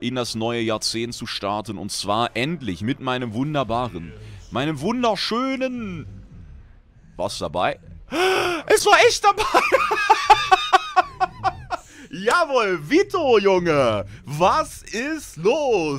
in das neue Jahrzehnt zu starten. Und zwar endlich mit meinem wunderbaren, meinem wunderschönen... Was dabei? Es war echt dabei! Jawohl, Vito, Junge! Was ist los?